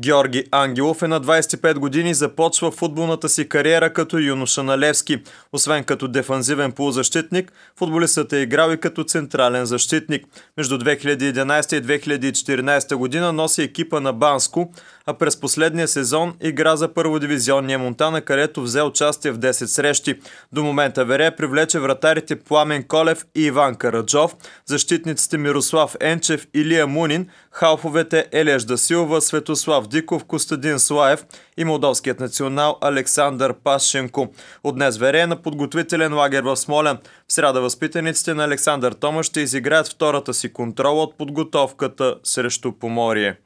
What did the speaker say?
Георги Ангелов е на 25 години, започва футболната си кариера като юноша на Левски. Освен като дефанзивен полузащитник, футболистът е играл и като централен защитник. Между 2011 и 2014 година носи екипа на Банско, а през последния сезон игра за първодивизионния Монтана, където взе участие в 10 срещи. До момента Вере привлече вратарите Пламен Колев и Иван Караджов, защитниците Мирослав Енчев, и Лия Мунин, халфовете Ележда Силва, Светослав Диков, Костадин Слаев и молдовският национал Александър Пашенко. От днес вере е на подготвителен лагер в Смолен. В среда възпитаниците на Александър Тома ще изиграят втората си контрола от подготовката срещу Поморие.